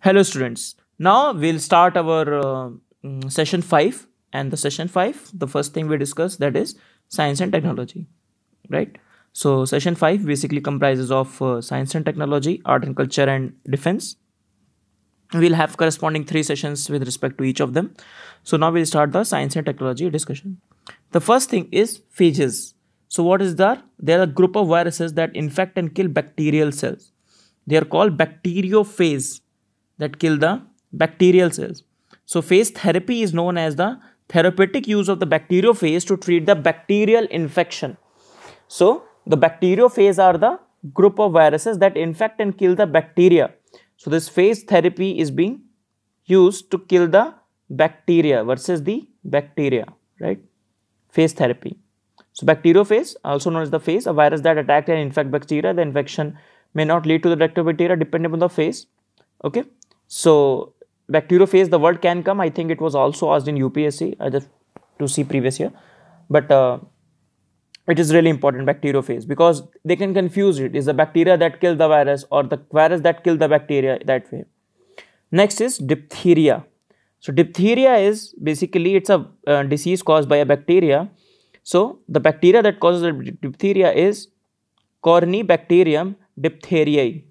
Hello students. Now we'll start our uh, mm, session 5 and the session 5 the first thing we discuss that is science and technology right so session 5 basically comprises of uh, science and technology art and culture and defense we'll have corresponding three sessions with respect to each of them so now we'll start the science and technology discussion the first thing is phages so what is that they are a group of viruses that infect and kill bacterial cells they are called bacteriophage that kill the bacterial cells. So phage therapy is known as the therapeutic use of the bacteriophage to treat the bacterial infection. So the bacteriophage are the group of viruses that infect and kill the bacteria. So this phage therapy is being used to kill the bacteria versus the bacteria, right? Phage therapy. So bacteriophage, also known as the phage, a virus that attacks and infect bacteria, the infection may not lead to the lactobacteria depending on the phase. Okay. So, bacteriophage, the word can come. I think it was also asked in UPSC I uh, just to see previous year. But uh, it is really important bacteriophage because they can confuse it. Is the bacteria that kill the virus or the virus that kill the bacteria that way. Next is diphtheria. So diphtheria is basically it's a uh, disease caused by a bacteria. So the bacteria that causes diphtheria is Corynebacterium diphtheriae,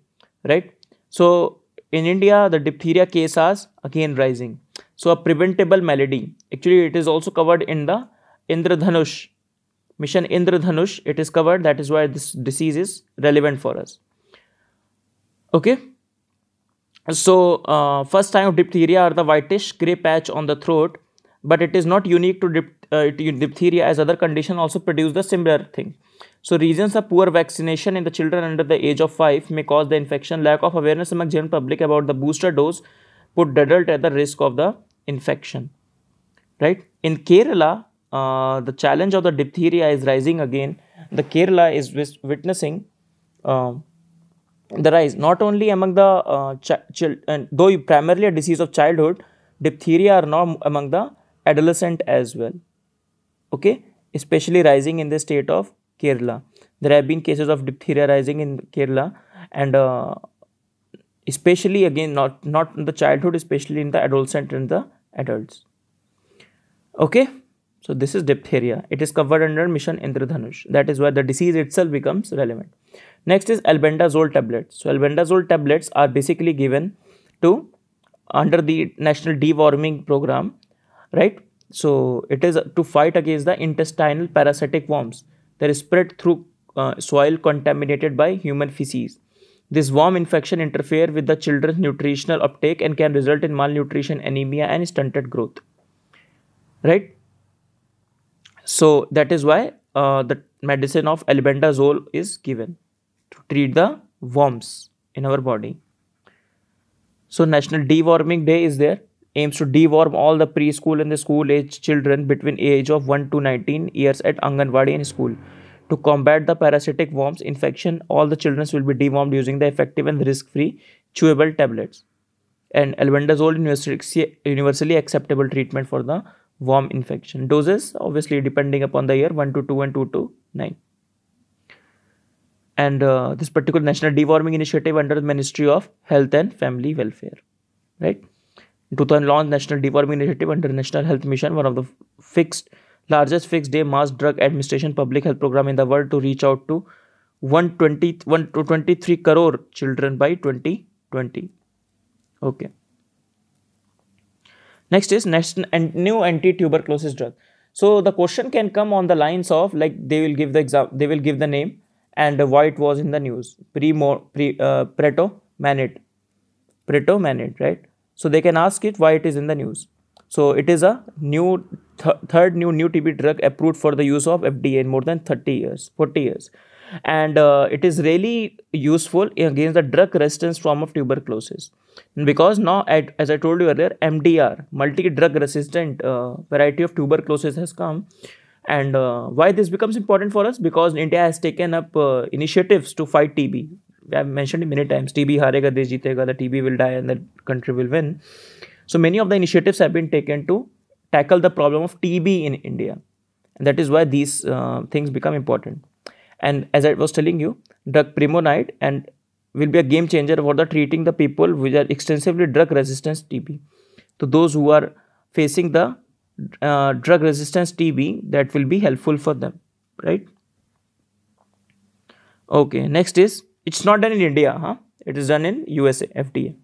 right? So in India, the diphtheria case again rising. So a preventable malady. Actually, it is also covered in the Indradhanush mission Indradhanush. It is covered. That is why this disease is relevant for us. Okay. So uh, first sign of diphtheria are the whitish gray patch on the throat, but it is not unique to dip uh, diphtheria as other condition also produce the similar thing. So reasons of poor vaccination in the children under the age of 5 may cause the infection. Lack of awareness among general public about the booster dose put adult at the risk of the infection. Right? In Kerala, uh, the challenge of the diphtheria is rising again. The Kerala is witnessing uh, the rise not only among the uh, children, uh, though primarily a disease of childhood, diphtheria are now among the adolescent as well okay especially rising in the state of kerala there have been cases of diphtheria rising in kerala and uh, especially again not not in the childhood especially in the adolescent and the adults okay so this is diphtheria it is covered under mission indradhanush that is where the disease itself becomes relevant next is albendazole tablets so albendazole tablets are basically given to under the national deworming program right so it is to fight against the intestinal parasitic worms that is spread through uh, soil contaminated by human feces. This worm infection interfere with the children's nutritional uptake and can result in malnutrition, anemia and stunted growth. Right? So that is why uh, the medicine of albendazole is given to treat the worms in our body. So National Deworming Day is there aims to deworm all the preschool and the school age children between age of 1 to 19 years at Anganwadi and school. To combat the parasitic worms infection, all the children will be dewormed using the effective and risk-free chewable tablets. And albendazole universally acceptable treatment for the worm infection. Doses obviously depending upon the year 1 to 2 and 2 to 9. And uh, this particular national deworming initiative under the Ministry of Health and Family Welfare. Right. In 2011, National Deworming Initiative under National Health Mission, one of the fixed largest fixed day mass drug administration public health program in the world to reach out to 120 1 to 23 crore children by 2020 okay next is next and new anti tuberculosis drug so the question can come on the lines of like they will give the exam they will give the name and why it was in the news pre more pre uh, preto manit preto manit right so they can ask it why it is in the news. So it is a new th third new new TB drug approved for the use of FDA in more than 30 years, 40 years. And uh, it is really useful against the drug resistance form of tuberculosis. Because now, at, as I told you earlier, MDR, multi-drug resistant uh, variety of tuberculosis has come. And uh, why this becomes important for us? Because India has taken up uh, initiatives to fight TB I've mentioned it many times TB harega, jitega, the TB will die and the country will win. So many of the initiatives have been taken to tackle the problem of TB in India. And that is why these uh, things become important. And as I was telling you, drug primonide and will be a game changer for the treating the people which are extensively drug resistance TB. So those who are facing the uh, drug resistance TB, that will be helpful for them, right? Okay, next is it's not done in India, huh? it is done in USA, FDA.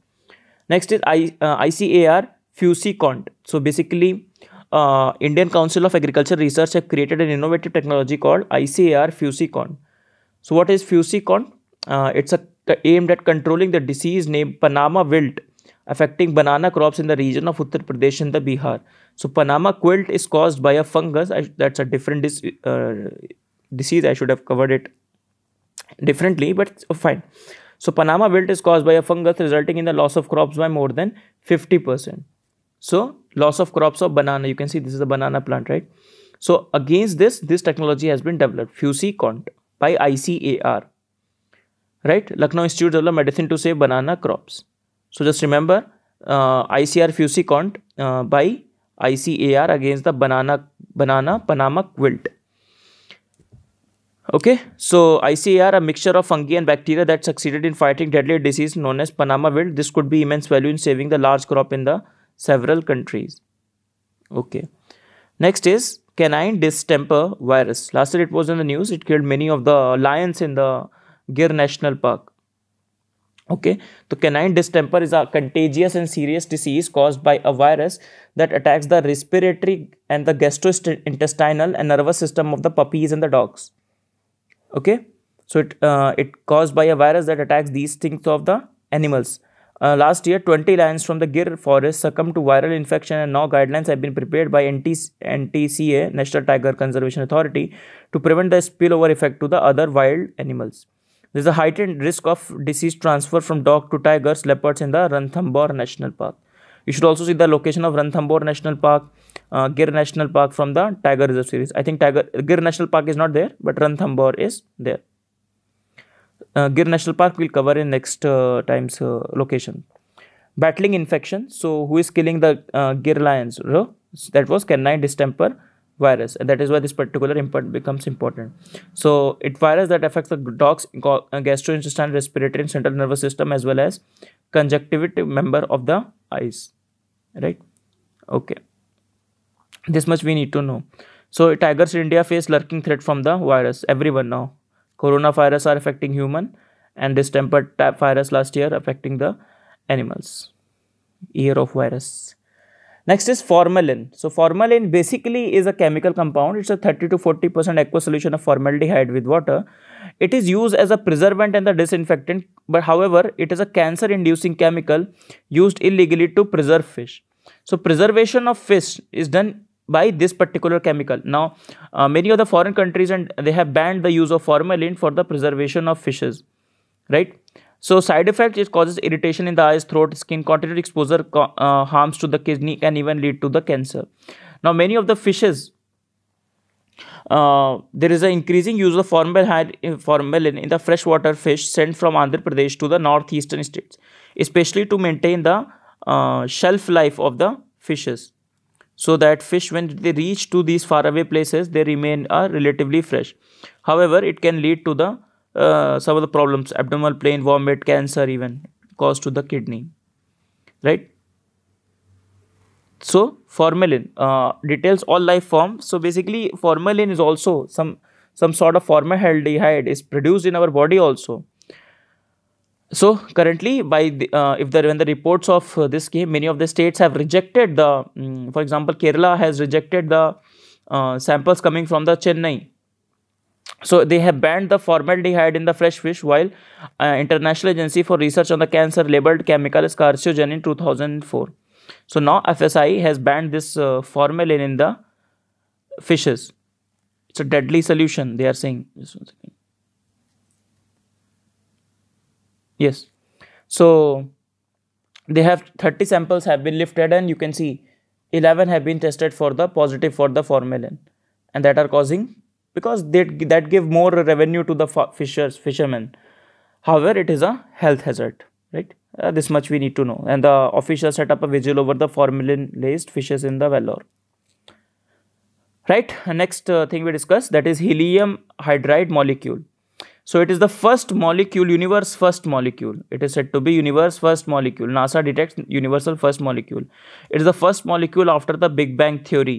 Next is I, uh, ICAR FUSICONT. So basically, uh, Indian Council of Agriculture Research have created an innovative technology called ICAR FUSICON. So what is FUSICON? Uh, it's a, aimed at controlling the disease named Panama wilt affecting banana crops in the region of Uttar Pradesh and the Bihar. So Panama quilt is caused by a fungus. I, that's a different dis, uh, disease. I should have covered it differently, but fine. So Panama wilt is caused by a fungus resulting in the loss of crops by more than 50%. So loss of crops of banana, you can see this is a banana plant, right? So against this, this technology has been developed, FUSICONT by ICAR, right? Lucknow Institute of Medicine to save banana crops. So just remember uh, ICR FUSICONT uh, by ICAR against the banana, banana Panama wilt. Okay, so ICR, a mixture of fungi and bacteria that succeeded in fighting deadly disease known as Panama wilt. This could be immense value in saving the large crop in the several countries. Okay, next is canine distemper virus. Last year it was in the news. It killed many of the lions in the Gir National Park. Okay, so canine distemper is a contagious and serious disease caused by a virus that attacks the respiratory and the gastrointestinal and nervous system of the puppies and the dogs okay so it uh, it caused by a virus that attacks these things of the animals uh, last year 20 lions from the gir forest succumbed to viral infection and now guidelines have been prepared by NT- ntca national tiger conservation authority to prevent the spillover effect to the other wild animals there's a heightened risk of disease transfer from dog to tigers leopards in the ranthambore national park you should also see the location of Ranthambore National Park, uh, Gir National Park from the Tiger Reserve series. I think Tiger Gir National Park is not there, but Ranthambore is there. Uh, Gir National Park will cover in next uh, time's uh, location. Battling infection. So who is killing the uh, Gir lions? That was canine distemper virus and that is why this particular input becomes important so it virus that affects the dog's uh, gastrointestinal respiratory and central nervous system as well as conjunctive member of the eyes right okay this much we need to know so tigers in india face lurking threat from the virus everyone now coronavirus are affecting human and distemper type virus last year affecting the animals year of virus next is formalin so formalin basically is a chemical compound it's a 30 to 40 percent aqueous solution of formaldehyde with water it is used as a preservant and a disinfectant but however it is a cancer inducing chemical used illegally to preserve fish so preservation of fish is done by this particular chemical. Now, uh, many of the foreign countries and they have banned the use of formalin for the preservation of fishes, right? So side effect it causes irritation in the eyes, throat, skin. Continued exposure uh, harms to the kidney can even lead to the cancer. Now, many of the fishes. Uh, there is an increasing use of formalin in the freshwater fish sent from Andhra Pradesh to the northeastern states, especially to maintain the uh, shelf life of the fishes so that fish when they reach to these faraway places they remain are uh, relatively fresh however it can lead to the uh, some of the problems abdominal pain vomit cancer even cause to the kidney right so formalin uh, details all life forms so basically formalin is also some some sort of formaldehyde is produced in our body also so currently, by the, uh, if the when the reports of uh, this came, many of the states have rejected the. Um, for example, Kerala has rejected the uh, samples coming from the Chennai. So they have banned the formaldehyde in the fresh fish, while uh, International Agency for Research on the Cancer labeled chemical as carcinogen in 2004. So now FSI has banned this uh, formalin in the fishes. It's a deadly solution. They are saying. Just one second. Yes. So they have 30 samples have been lifted and you can see 11 have been tested for the positive for the formalin and that are causing because that that give more revenue to the fishers fishermen. However, it is a health hazard, right? Uh, this much we need to know. And the officials set up a vigil over the formalin laced fishes in the valor, Right, next uh, thing we discuss that is helium hydride molecule. So it is the first molecule, universe first molecule. It is said to be universe first molecule. NASA detects universal first molecule. It is the first molecule after the Big Bang theory.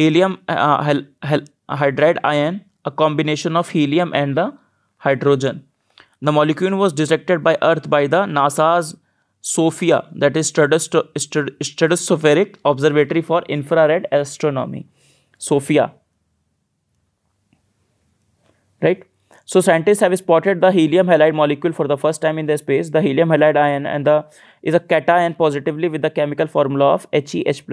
Helium uh, uh hydride ion, a combination of helium and the hydrogen. The molecule was detected by Earth by the NASA's SOFIA, that is Stratospheric Observatory for Infrared Astronomy, SOFIA. Right? So scientists have spotted the helium halide molecule for the first time in the space. The helium halide ion and the is a cation positively with the chemical formula of HeH+.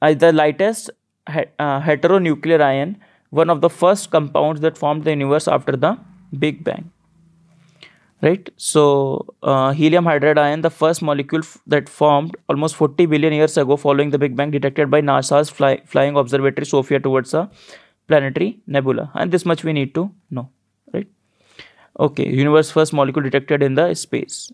Uh, the lightest he uh, heteronuclear ion, one of the first compounds that formed the universe after the Big Bang. Right. So uh, helium hydride ion, the first molecule that formed almost 40 billion years ago following the Big Bang, detected by NASA's fly flying observatory Sophia towards a planetary nebula. And this much we need to know okay universe first molecule detected in the space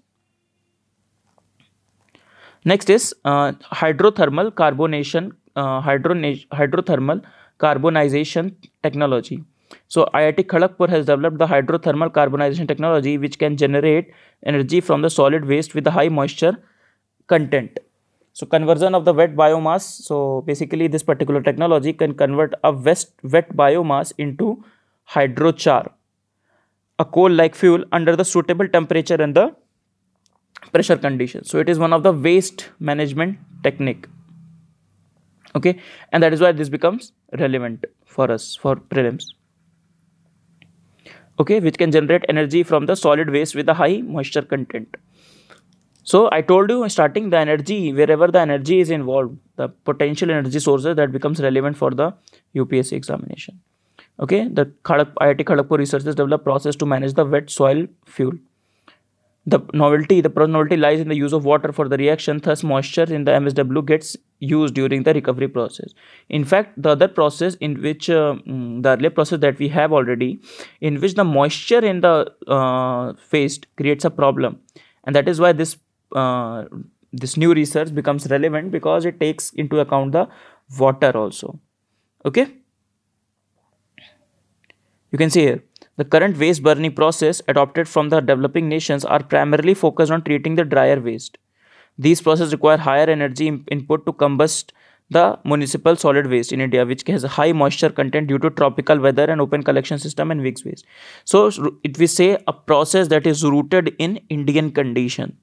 next is uh, hydrothermal carbonation uh, hydrothermal carbonization technology so IIT Kharagpur has developed the hydrothermal carbonization technology which can generate energy from the solid waste with the high moisture content. So conversion of the wet biomass, so basically this particular technology can convert a wet wet biomass into hydrochar a coal-like fuel under the suitable temperature and the pressure condition. So it is one of the waste management technique. Okay, and that is why this becomes relevant for us for prelims. Okay, which can generate energy from the solid waste with a high moisture content. So I told you starting the energy, wherever the energy is involved, the potential energy sources that becomes relevant for the UPSC examination. Okay, the Khadak, IIT Kharagpur researchers developed process to manage the wet soil fuel. The novelty, the novelty lies in the use of water for the reaction, thus moisture in the MSW gets used during the recovery process. In fact, the other process in which, uh, mm, the earlier process that we have already, in which the moisture in the uh, waste creates a problem. And that is why this, uh, this new research becomes relevant because it takes into account the water also. Okay. You can see here, the current waste burning process adopted from the developing nations are primarily focused on treating the drier waste. These processes require higher energy input to combust the municipal solid waste in India, which has a high moisture content due to tropical weather and open collection system and mixed waste. So, if we say a process that is rooted in Indian condition,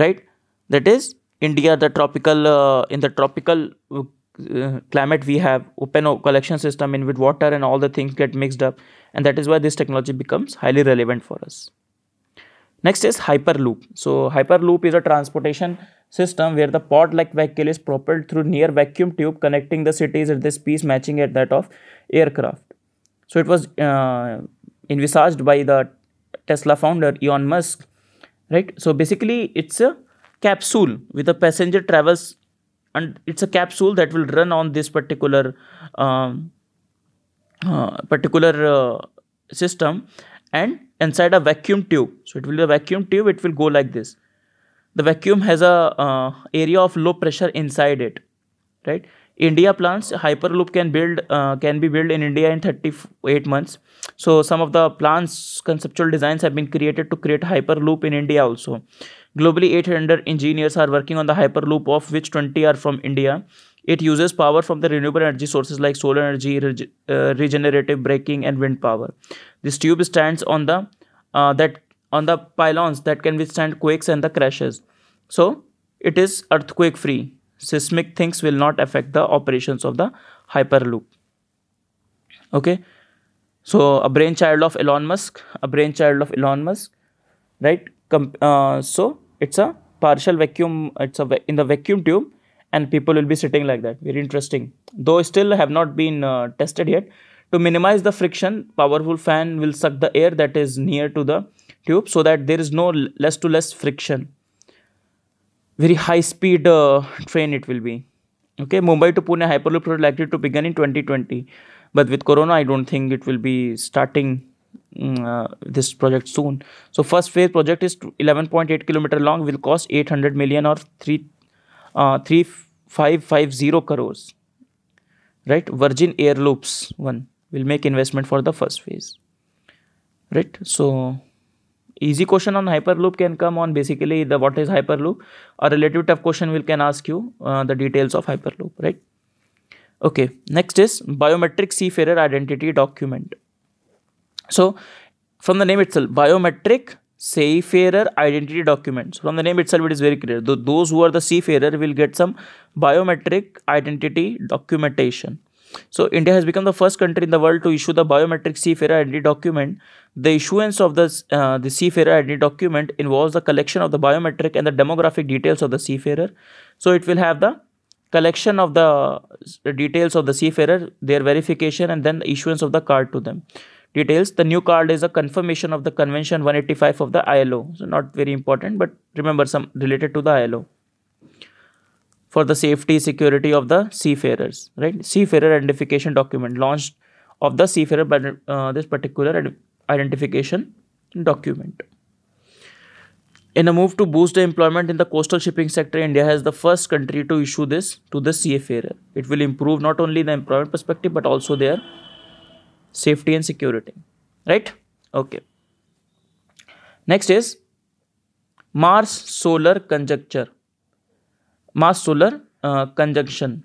right? That is India, the tropical uh, in the tropical uh, uh, climate we have open collection system in with water and all the things get mixed up and that is why this technology becomes highly relevant for us next is hyperloop so hyperloop is a transportation system where the pod like vehicle is propelled through near vacuum tube connecting the cities at the speed matching at that of aircraft so it was uh, envisaged by the tesla founder elon musk right so basically it's a capsule with a passenger travels and it's a capsule that will run on this particular um, uh, particular uh, system and inside a vacuum tube so it will be a vacuum tube it will go like this the vacuum has a uh, area of low pressure inside it right india plants hyperloop can build uh, can be built in india in 38 months so some of the plants conceptual designs have been created to create hyperloop in india also Globally, 800 engineers are working on the Hyperloop, of which 20 are from India. It uses power from the renewable energy sources like solar energy, uh, regenerative braking, and wind power. This tube stands on the uh, that on the pylons that can withstand quakes and the crashes. So it is earthquake free. Seismic things will not affect the operations of the Hyperloop. Okay. So a brainchild of Elon Musk, a brainchild of Elon Musk, right? uh, so it's a partial vacuum it's a in the vacuum tube and people will be sitting like that very interesting though still have not been uh, tested yet to minimize the friction powerful fan will suck the air that is near to the tube so that there is no less to less friction very high speed uh, train it will be okay mumbai to pune hyperloop project likely to begin in 2020 but with corona i don't think it will be starting uh, this project soon. So first phase project is 11.8 kilometer long will cost 800 million or 3 uh, 3550 crores. Right? Virgin Air Loops one will make investment for the first phase. Right? So easy question on hyperloop can come on basically the what is hyperloop a relative tough question will can ask you uh, the details of hyperloop right okay next is biometric seafarer identity document so from the name itself, biometric seafarer identity documents. From the name itself, it is very clear. Th those who are the seafarer will get some biometric identity documentation. So India has become the first country in the world to issue the biometric seafarer identity document. The issuance of this, uh, the seafarer identity document involves the collection of the biometric and the demographic details of the seafarer. So it will have the collection of the uh, details of the seafarer, their verification and then the issuance of the card to them details. The new card is a confirmation of the Convention 185 of the ILO. So not very important, but remember some related to the ILO for the safety security of the seafarers right seafarer identification document launched of the seafarer but uh, this particular identification document in a move to boost the employment in the coastal shipping sector india has the first country to issue this to the seafarer it will improve not only the employment perspective but also their safety and security right okay next is mars solar conjecture mars solar uh, conjunction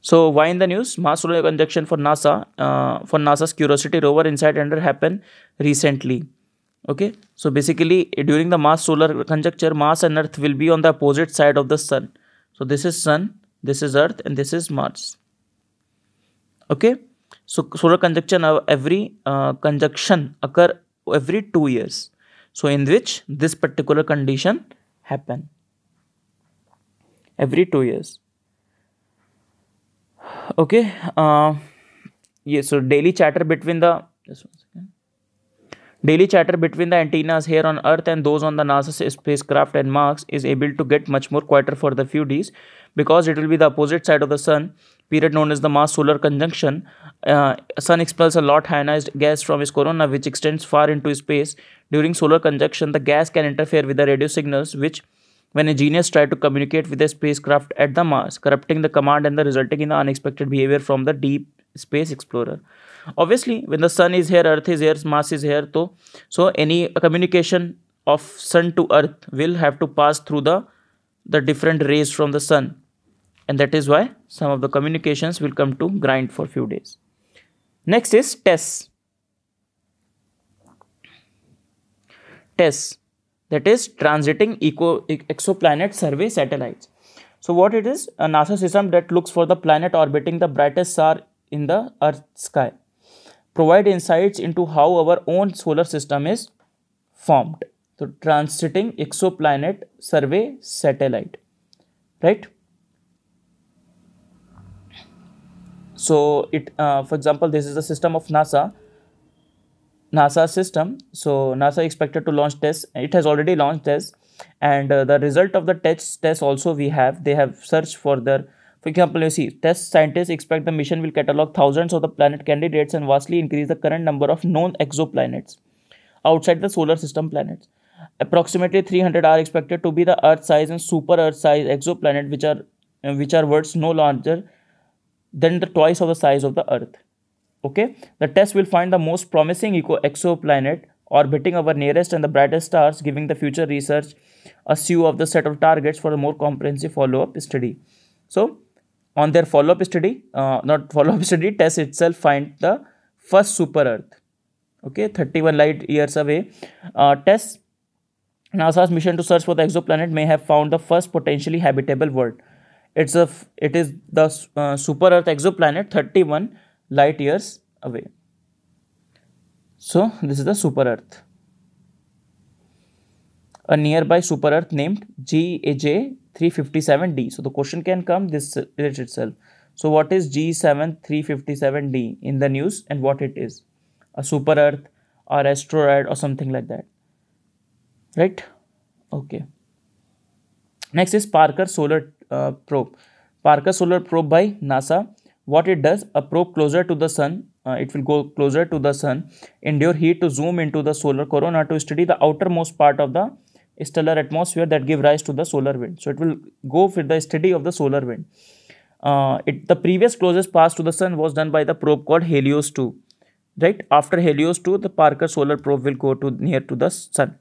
so why in the news mars solar conjunction for nasa uh, for nasa's curiosity rover inside under happened recently okay so basically during the mars solar conjecture mars and earth will be on the opposite side of the sun so this is sun this is earth and this is mars okay so solar conjunction of every uh, conjunction occur every two years. So in which this particular condition happen every two years. Okay. Uh, yeah, so daily chatter between the just one second. Daily chatter between the antennas here on Earth and those on the NASA spacecraft and Mars is able to get much more quieter for the few days because it will be the opposite side of the sun period known as the mass solar conjunction, uh, sun expels a lot ionized gas from its corona which extends far into space. During solar conjunction, the gas can interfere with the radio signals which when engineers try to communicate with the spacecraft at the Mars, corrupting the command and the resulting in the unexpected behavior from the deep space explorer. Obviously, when the sun is here, Earth is here, Mars is here, so, so any communication of sun to Earth will have to pass through the the different rays from the sun and that is why some of the communications will come to grind for few days next is tests tests that is transiting eco, exoplanet survey satellites so what it is a nasa system that looks for the planet orbiting the brightest star in the earth sky provide insights into how our own solar system is formed so transiting exoplanet survey satellite right so it uh, for example this is the system of nasa nasa system so nasa expected to launch this it has already launched this and uh, the result of the test test also we have they have searched for their for example you see test scientists expect the mission will catalog thousands of the planet candidates and vastly increase the current number of known exoplanets outside the solar system planets approximately 300 are expected to be the earth size and super earth size exoplanet which are which are worlds no larger than the twice of the size of the Earth. Okay, the test will find the most promising exoplanet orbiting our nearest and the brightest stars, giving the future research a slew of the set of targets for a more comprehensive follow-up study. So, on their follow-up study, uh, not follow-up study, test itself find the first super Earth. Okay, 31 light years away. Uh, test NASA's mission to search for the exoplanet may have found the first potentially habitable world. It's a it is the uh, super Earth exoplanet 31 light years away. So this is the super Earth. A nearby super Earth named GAJ 357D. So the question can come this it itself. So what is G7 G7357D in the news and what it is? A super Earth or asteroid or something like that. Right? Okay. Next is Parker Solar uh, probe. Parker Solar Probe by NASA. What it does, a probe closer to the sun, uh, it will go closer to the sun, endure heat to zoom into the solar corona to study the outermost part of the stellar atmosphere that give rise to the solar wind. So it will go for the study of the solar wind. Uh, it, the previous closest pass to the sun was done by the probe called Helios 2. Right after Helios 2, the Parker Solar Probe will go to near to the sun.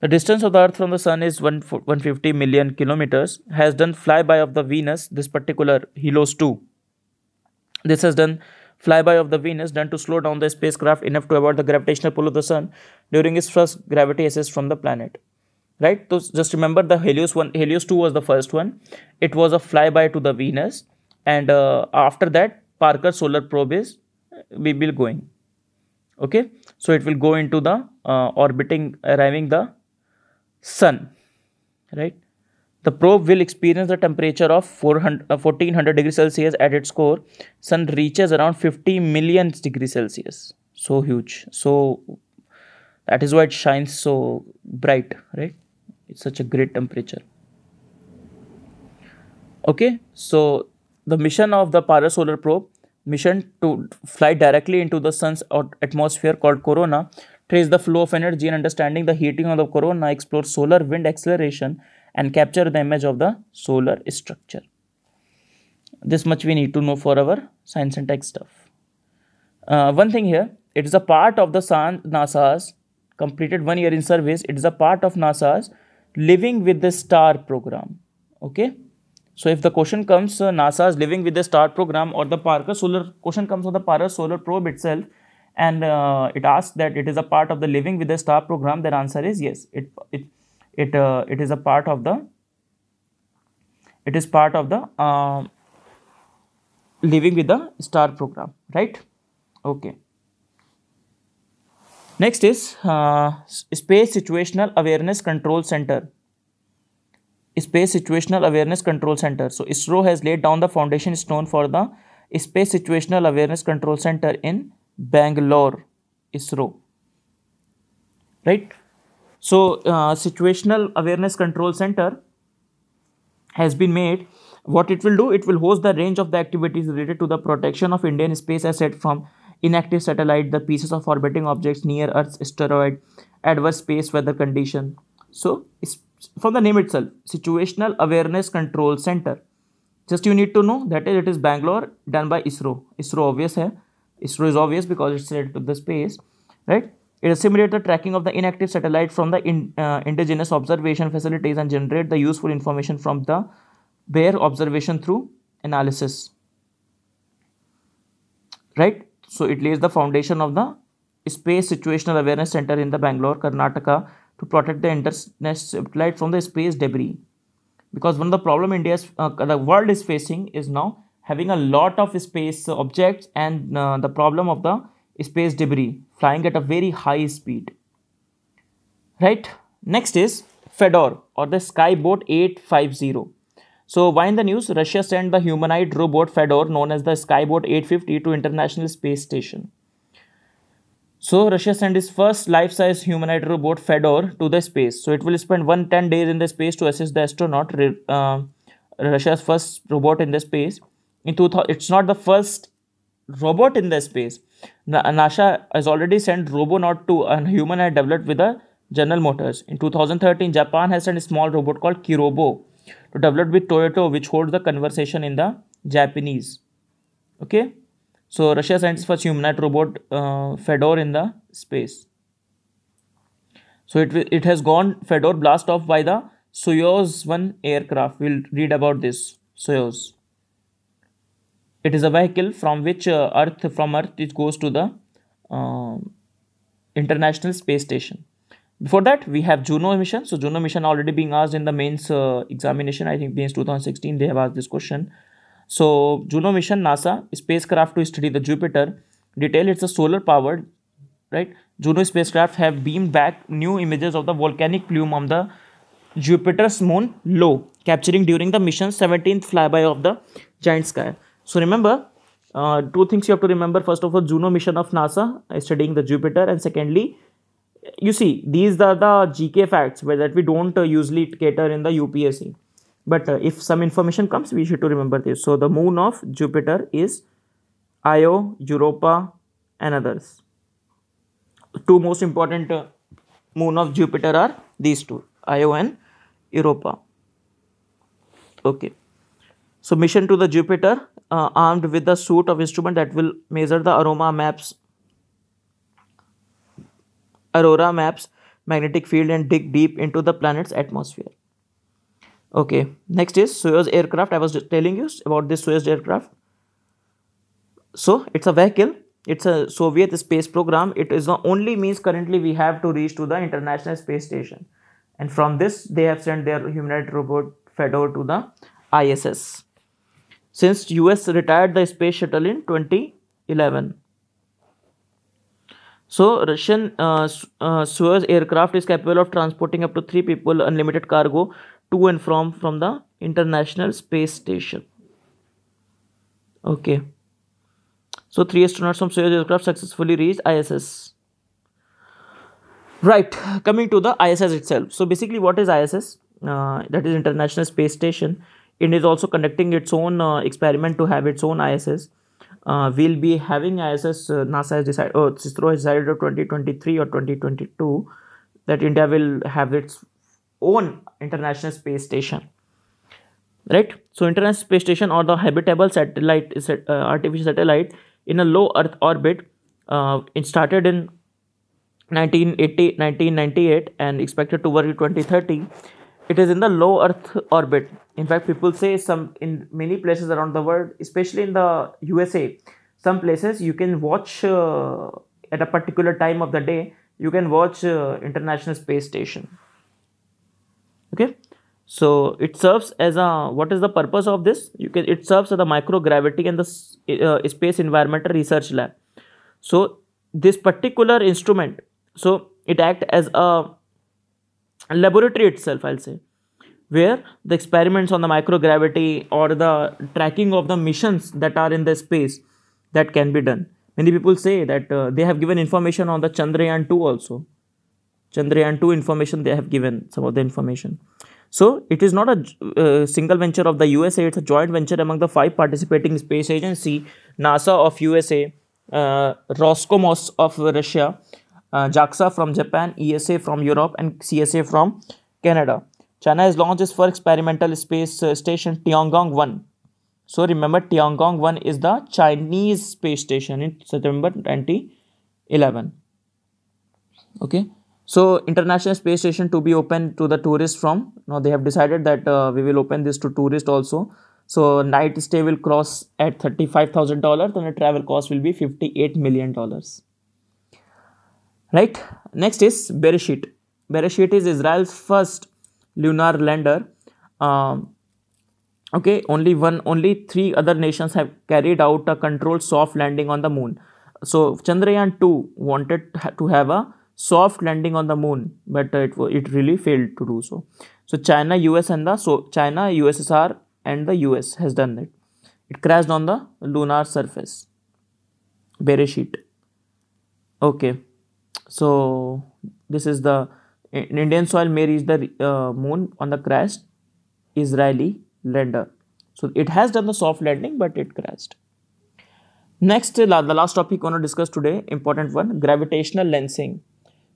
The distance of the Earth from the Sun is 150 million kilometers, has done flyby of the Venus, this particular Helios 2. This has done flyby of the Venus done to slow down the spacecraft enough to avoid the gravitational pull of the Sun during its first gravity assist from the planet. Right? So just remember the Helios 1, Helios 2 was the first one. It was a flyby to the Venus and uh, after that Parker Solar Probe is uh, we will going. Okay so it will go into the uh, orbiting arriving the sun right the probe will experience the temperature of 400, uh, 1400 degrees Celsius at its core. Sun reaches around 50 million degrees Celsius. So huge. So that is why it shines so bright, right? It's such a great temperature. Okay, so the mission of the Parasolar Probe mission to fly directly into the sun's atmosphere called corona, trace the flow of energy and understanding the heating of the corona, explore solar wind acceleration and capture the image of the solar structure. This much we need to know for our science and tech stuff. Uh, one thing here, it is a part of the sun, NASA's completed one year in service. It is a part of NASA's Living with the Star program. Okay. So if the question comes, uh, NASA is living with the START program or the Parker Solar, question comes on the Parker Solar Probe itself and uh, it asks that it is a part of the living with the Star program, their answer is yes. It, it, it, uh, it is a part of the, it is part of the um, living with the Star program, right? Okay. Next is uh, Space Situational Awareness Control Center Space Situational Awareness Control Center. So ISRO has laid down the foundation stone for the Space Situational Awareness Control Center in Bangalore, ISRO. Right? So uh, Situational Awareness Control Center has been made. What it will do, it will host the range of the activities related to the protection of Indian space asset from inactive satellite, the pieces of orbiting objects near Earth's asteroid, adverse space weather condition. So from the name itself situational awareness control center just you need to know that is it is bangalore done by isro isro obvious hai isro is obvious because it's related to the space right it simulates the tracking of the inactive satellite from the in, uh, indigenous observation facilities and generate the useful information from the bare observation through analysis right so it lays the foundation of the space situational awareness center in the bangalore karnataka to protect the interstellar satellite from the space debris because one of the problem india's uh, the world is facing is now having a lot of space objects and uh, the problem of the space debris flying at a very high speed right next is fedor or the skyboat 850 so why in the news russia sent the humanoid robot fedor known as the skyboat 850 to international space station so Russia sent its first life-size humanoid robot Fedor to the space. So it will spend 110 days in the space to assist the astronaut. Uh, Russia's first robot in the space. In two it's not the first robot in the space. Na NASA has already sent Robonaut to a humanoid developed with a General Motors. In 2013, Japan has sent a small robot called Kirobo to develop with Toyota, which holds the conversation in the Japanese. Okay. So Russia sends first humanoid robot uh, Fedor in the space. So it it has gone Fedor blast off by the Soyuz one aircraft. We'll read about this Soyuz. It is a vehicle from which uh, Earth from Earth it goes to the uh, International Space Station. Before that, we have Juno mission. So Juno mission already being asked in the mains uh, examination. I think mains 2016 they have asked this question. So Juno mission NASA spacecraft to study the Jupiter detail it's a solar powered right Juno spacecraft have beam back new images of the volcanic plume of the Jupiter's moon Io capturing during the mission seventeen flyby of the joint sky so remember two things you have to remember first of all Juno mission of NASA studying the Jupiter and secondly you see these are the G K facts way that we don't usually cater in the U P S C but uh, if some information comes we should to remember this so the moon of jupiter is io europa and others two most important uh, moon of jupiter are these two io and europa okay so mission to the jupiter uh, armed with a suit of instrument that will measure the aroma maps aurora maps magnetic field and dig deep into the planet's atmosphere okay next is Soyuz aircraft I was just telling you about this Soyuz aircraft so it's a vehicle it's a Soviet space program it is the only means currently we have to reach to the international space station and from this they have sent their humanoid robot Fedor to the ISS since US retired the space shuttle in 2011 so Russian uh, uh, Soyuz aircraft is capable of transporting up to three people, unlimited cargo, to and from from the international space station okay so three astronauts from Soyuz aircraft successfully reached ISS right coming to the ISS itself so basically what is ISS uh, that is international space station it is also conducting its own uh, experiment to have its own ISS uh, we'll be having ISS uh, NASA has decided oh, CISRO has decided of 2023 or 2022 that India will have its own international space station right so international space station or the habitable satellite is uh, artificial satellite in a low earth orbit uh, it started in 1980 1998 and expected to work in 2030 it is in the low earth orbit in fact people say some in many places around the world especially in the usa some places you can watch uh, at a particular time of the day you can watch uh, international space station okay so it serves as a what is the purpose of this you can it serves as the microgravity and the uh, space environmental research lab so this particular instrument so it act as a laboratory itself i'll say where the experiments on the microgravity or the tracking of the missions that are in the space that can be done many people say that uh, they have given information on the chandrayaan 2 also Chandrayaan 2 information they have given some of the information. So it is not a uh, single venture of the USA, it's a joint venture among the five participating space agency, NASA of USA, uh, Roscosmos of Russia, uh, JAXA from Japan, ESA from Europe and CSA from Canada. China has launched its first experimental space uh, station Tiangong 1. So remember Tiangong 1 is the Chinese space station in September 2011. Okay. So international space station to be open to the tourists from now they have decided that uh, we will open this to tourists also. So night stay will cross at $35,000 and the travel cost will be $58 million. Right. Next is Bereshit. Bereshit is Israel's first lunar lander. Um, okay only one only three other nations have carried out a controlled soft landing on the moon so chandrayaan 2 wanted to have a soft landing on the moon, but uh, it, it really failed to do so. So China, US and the so China, USSR and the US has done that. It crashed on the lunar surface. sheet. Okay. So this is the in Indian soil may reach the uh, moon on the crashed Israeli lander. So it has done the soft landing, but it crashed. Next, the last topic I want to discuss today, important one, gravitational lensing.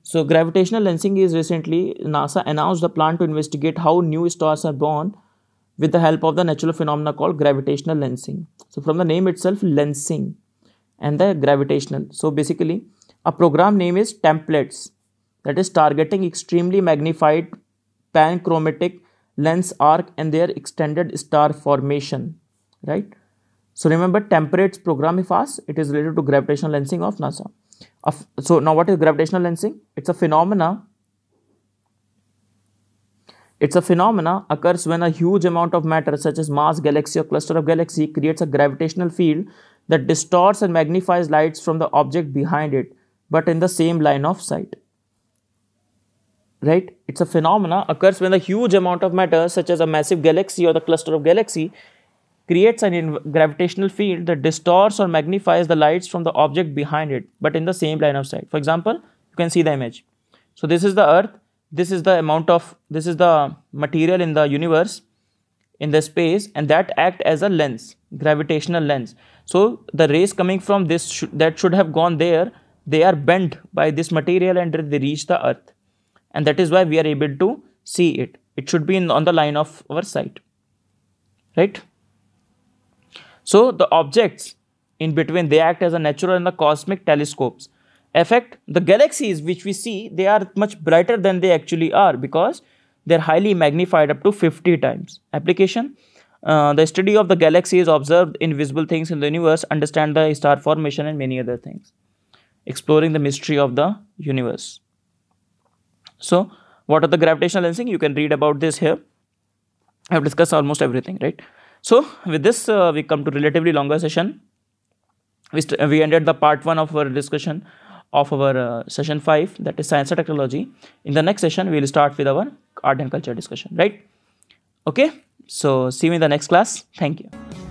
So gravitational lensing is recently NASA announced a plan to investigate how new stars are born with the help of the natural phenomena called gravitational lensing. So from the name itself, lensing and the gravitational. So basically, a program name is templates that is targeting extremely magnified panchromatic lens arc and their extended star formation, right? So remember templates program if asked, it is related to gravitational lensing of NASA. Of, so now what is gravitational lensing? It's a phenomena. It's a phenomena occurs when a huge amount of matter such as mass, galaxy or cluster of galaxy creates a gravitational field that distorts and magnifies lights from the object behind it but in the same line of sight right it's a phenomena occurs when a huge amount of matter such as a massive galaxy or the cluster of galaxy creates an gravitational field that distorts or magnifies the lights from the object behind it, but in the same line of sight. For example, you can see the image. So this is the Earth. This is the amount of, this is the material in the universe, in the space, and that act as a lens, gravitational lens. So the rays coming from this, sh that should have gone there, they are bent by this material and they reach the Earth. And that is why we are able to see it. It should be in, on the line of our sight, right? So the objects in between they act as a natural and a cosmic telescopes. Effect the galaxies which we see they are much brighter than they actually are because they are highly magnified up to 50 times. Application uh, the study of the galaxies observed invisible things in the universe understand the star formation and many other things exploring the mystery of the universe so what are the gravitational lensing you can read about this here i have discussed almost everything right so, with this uh, we come to relatively longer session. We, we ended the part 1 of our discussion of our uh, session 5 that is science and technology. In the next session we will start with our art and culture discussion right. Okay. So, see you in the next class. Thank you.